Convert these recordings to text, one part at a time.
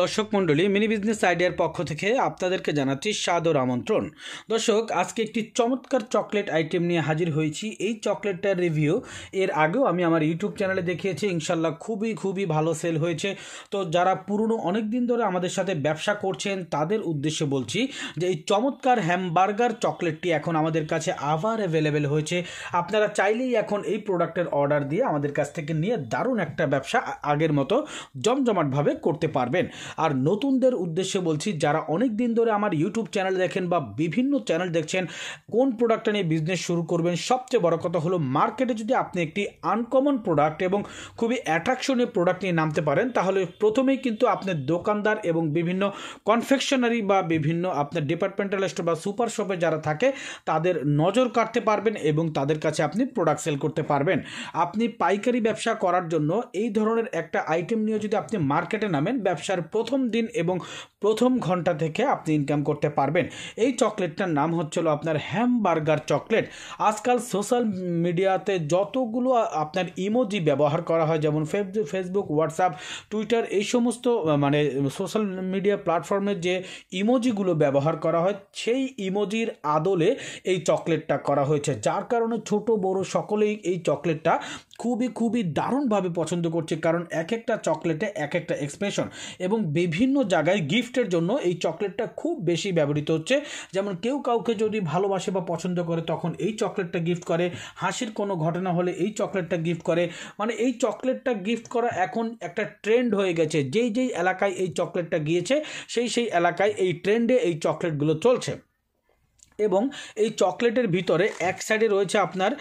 দর্শক মন্ডলী mini business আইডিয়ার পক্ষ থেকে আপনাদেরকে জানাচ্ছি সাদর আমন্ত্রণ দর্শক আজকে একটি চমৎকার চকলেট আইটেম নিয়ে হাজির হয়েছি এই চকলেটটার রিভিউ এর আগেও আমি আমার ইউটিউব চ্যানেলে দেখিয়েছি ইনশাল্লাহ খুবই খুবই ভালো সেল হয়েছে তো যারা পুরনো অনেক দিন ধরে আমাদের সাথে ব্যবসা করছেন তাদের উদ্দেশ্যে বলছি যে এই চমৎকার হ্যামবার্গার চকলেটটি এখন আমাদের কাছে আবার অ্যাভেলেবেল হয়েছে আপনারা চাইলেই এখন এই প্রোডাক্টের অর্ডার দিয়ে আমাদের কাছ থেকে নিয়ে দারুণ একটা ব্যবসা আগের মতো জমজমাটভাবে করতে পারবেন আর নতুনদের উদ্দেশ্যে বলছি যারা অনেক দিন ধরে আমার ইউটিউব চ্যানেল দেখেন বা বিভিন্ন চ্যানেল দেখছেন কোন প্রোডাক্টটা নিয়ে বিজনেস শুরু করবেন সবচেয়ে বড় কথা হলো মার্কেটে যদি আপনি একটি আনকমন প্রোডাক্ট এবং খুবই অ্যাট্রাকশনীয় প্রোডাক্ট নিয়ে নামতে পারেন তাহলে প্রথমেই কিন্তু আপনার দোকানদার এবং বিভিন্ন কনফেকশনারি বা বিভিন্ন আপনার ডিপার্টমেন্টাল স্টোর বা সুপার শপে যারা থাকে তাদের নজর কাটতে পারবেন এবং তাদের কাছে আপনি প্রোডাক্ট সেল করতে পারবেন আপনি পাইকারি ব্যবসা করার জন্য এই ধরনের একটা আইটেম নিয়ে যদি আপনি মার্কেটে নামেন ব্যবসার প্রথম দিন এবং প্রথম ঘন্টা থেকে আপনি ইনকাম করতে পারবেন এই চকলেটটার নাম হচ্ছিল আপনার হ্যামবার্গার চকলেট আজকাল সোশ্যাল মিডিয়াতে যতগুলো আপনার ইমোজি ব্যবহার করা হয় যেমন ফেসবুক হোয়াটসঅ্যাপ টুইটার এই সমস্ত মানে সোশ্যাল মিডিয়া প্ল্যাটফর্মের যে ইমোজিগুলো ব্যবহার করা হয় সেই ইমোজির আদলে এই চকলেটটা করা হয়েছে যার কারণে ছোট বড় সকলেই এই চকলেটটা খুবই খুবই দারুণভাবে পছন্দ করছে কারণ এক একটা চকলেটে এক একটা এক্সপ্রেশন এবং বিভিন্ন জায়গায় গিফটের জন্য এই চকলেটটা খুব বেশি ব্যবহৃত হচ্ছে যেমন কেউ কাউকে যদি ভালোবাসে বা পছন্দ করে তখন এই চকলেটটা গিফট করে হাসির কোনো ঘটনা হলে এই চকলেটটা গিফট করে মানে এই চকলেটটা গিফট করা এখন একটা ট্রেন্ড হয়ে গেছে যেই যেই এলাকায় এই চকলেটটা গিয়েছে সেই সেই এলাকায় এই ট্রেন্ডে এই চকলেটগুলো চলছে এবং এই চকলেটের ভিতরে এক সাইডে রয়েছে আপনার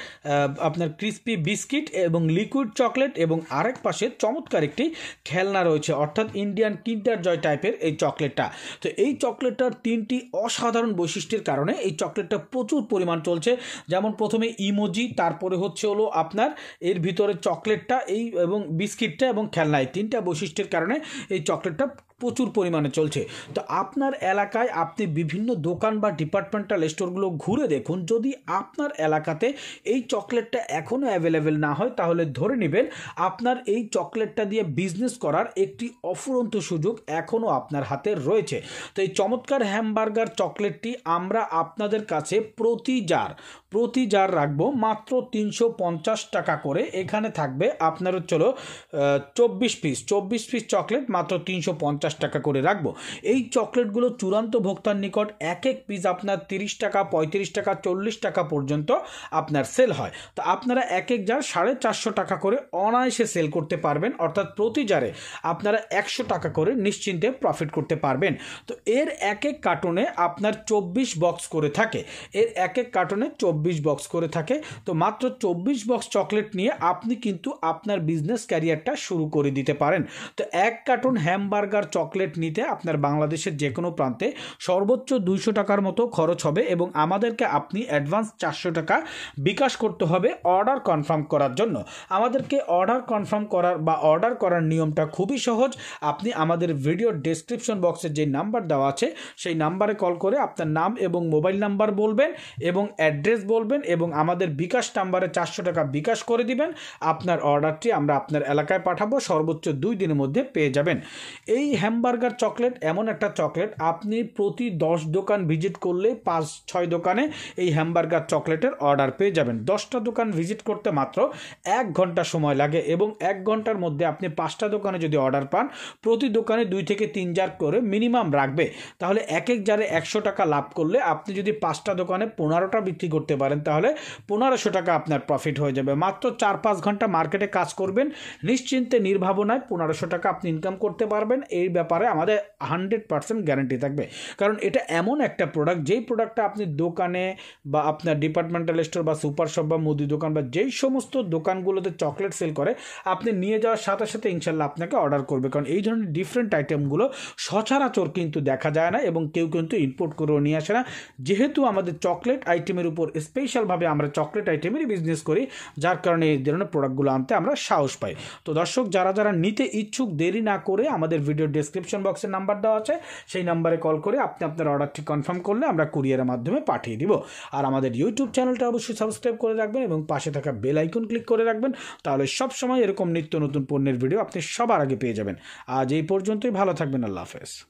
আপনার ক্রিস্পি বিস্কিট এবং লিকুইড চকলেট এবং আরেক পাশে চমৎকার একটি খেলনা রয়েছে অর্থাৎ ইন্ডিয়ান কিন্টার জয় টাইপের এই চকলেটটা তো এই চকলেটটার তিনটি অসাধারণ বৈশিষ্ট্যের কারণে এই চকলেটটা প্রচুর পরিমাণ চলছে যেমন প্রথমে ইমোজি তারপরে হচ্ছে হলো আপনার এর ভিতরে চকলেটটা এই এবং বিস্কিটটা এবং খেলনা এই তিনটা বৈশিষ্ট্যের কারণে এই চকলেটটা প্রচুর পরিমাণে চলছে তো আপনার এলাকায় আপনি বিভিন্ন দোকান বা ডিপার্টমেন্টাল স্টোরগুলো ঘুরে দেখুন যদি আপনার এলাকাতে এই চকলেটটা এখনও অ্যাভেলেবেল না হয় তাহলে ধরে নেবেন আপনার এই চকলেটটা দিয়ে বিজনেস করার একটি অফুরন্ত সুযোগ এখনও আপনার হাতে রয়েছে তো এই চমৎকার হ্যামবার্গার চকলেটটি আমরা আপনাদের কাছে প্রতি জার প্রতি জার রাখবো মাত্র তিনশো পঞ্চাশ টাকা করে এখানে থাকবে আপনার চলো চব্বিশ পিস চব্বিশ পিস চকলেট মাত্র তিনশো পঞ্চাশ টাকা করে রাখবো এই চকলেটগুলো চূড়ান্ত ভোক্তার নিকট এক এক পিস আপনার তিরিশ টাকা পঁয়ত্রিশ টাকা চল্লিশ টাকা পর্যন্ত আপনার সেল হয় তো আপনারা এক এক জার সাড়ে চারশো টাকা করে অনায়াসে সেল করতে পারবেন অর্থাৎ প্রতি জারে আপনারা একশো টাকা করে নিশ্চিন্তে প্রফিট করতে পারবেন তো এর এক এক কার্টনে আপনার চব্বিশ বক্স করে থাকে এর এক এক কার্টনে চব্বিশ চব্বিশ বক্স করে থাকে তো মাত্র চব্বিশ বক্স চকলেট নিয়ে আপনি কিন্তু আপনার বিজনেস ক্যারিয়ারটা শুরু করে দিতে পারেন তো এক কার্টুন হ্যামবার্গার চকলেট নিতে আপনার বাংলাদেশের যে কোনো প্রান্তে সর্বোচ্চ দুইশো টাকার মতো খরচ হবে এবং আমাদেরকে আপনি অ্যাডভান্স চারশো টাকা বিকাশ করতে হবে অর্ডার কনফার্ম করার জন্য আমাদেরকে অর্ডার কনফার্ম করার বা অর্ডার করার নিয়মটা খুবই সহজ আপনি আমাদের ভিডিও ডেসক্রিপশন বক্সে যে নাম্বার দেওয়া আছে সেই নাম্বারে কল করে আপনার নাম এবং মোবাইল নাম্বার বলবেন এবং অ্যাড্রেস বলবেন এবং আমাদের বিকাশ নাম্বারে চারশো টাকা বিকাশ করে দিবেন আপনার অর্ডারটি আমরা আপনার এলাকায় পাঠাবো সর্বোচ্চ দুই দিনের মধ্যে পেয়ে যাবেন এই হ্যামবার্গার চকলেট এমন একটা চকলেট আপনি প্রতি দশ দোকান ভিজিট করলে পাঁচ ছয় দোকানে এই হ্যামবার্গার চকলেটের অর্ডার পেয়ে যাবেন দশটা দোকান ভিজিট করতে মাত্র এক ঘন্টা সময় লাগে এবং এক ঘন্টার মধ্যে আপনি পাঁচটা দোকানে যদি অর্ডার পান প্রতি দোকানে দুই থেকে তিন জার করে মিনিমাম রাখবে তাহলে এক এক জারে একশো টাকা লাভ করলে আপনি যদি পাঁচটা দোকানে পনেরোটা বিক্রি করতে পারেন তাহলে পনেরোশো টাকা আপনার প্রফিট হয়ে যাবে মাত্র চার পাঁচ ঘন্টা মার্কেটে কাজ করবেন নিশ্চিন্তে নির্ভাবনায় পনেরোশো টাকা আপনি ইনকাম করতে পারবেন এই ব্যাপারে আমাদের হান্ড্রেড পার্সেন্ট গ্যারান্টি থাকবে কারণ এটা এমন একটা প্রোডাক্ট যেই প্রোডাক্টটা আপনি দোকানে বা আপনার ডিপার্টমেন্টাল স্টোর বা সুপার শপ বা মুদি দোকান বা যেই সমস্ত দোকানগুলোতে চকলেট সেল করে আপনি নিয়ে যাওয়ার সাথে সাথে ইনশাল্লাহ আপনাকে অর্ডার করবে কারণ এই ধরনের ডিফারেন্ট আইটেমগুলো সচরাচর কিন্তু দেখা যায় না এবং কেউ কিন্তু ইম্পোর্ট করেও নিয়ে আসে না যেহেতু আমাদের চকলেট আইটেমের উপর স্পেশালভাবে আমরা চকলেট আইটেমেরই বিজনেস করি যার কারণে এই ধরনের প্রোডাক্টগুলো আনতে আমরা সাহস পাই তো দর্শক যারা যারা নিতে ইচ্ছুক দেরি না করে আমাদের ভিডিও ডিসক্রিপশন বক্সে নাম্বার দেওয়া আছে সেই নাম্বারে কল করে আপনি আপনার অর্ডারটি কনফার্ম করলে আমরা কুরিয়ারের মাধ্যমে পাঠিয়ে দিব আর আমাদের ইউটিউব চ্যানেলটা অবশ্যই সাবস্ক্রাইব করে রাখবেন এবং পাশে থাকা বেল আইকন ক্লিক করে রাখবেন তাহলে সব সময় এরকম নিত্য নতুন পণ্যের ভিডিও আপনি সবার আগে পেয়ে যাবেন আজ এই পর্যন্তই ভালো থাকবেন আল্লাহ হাফেজ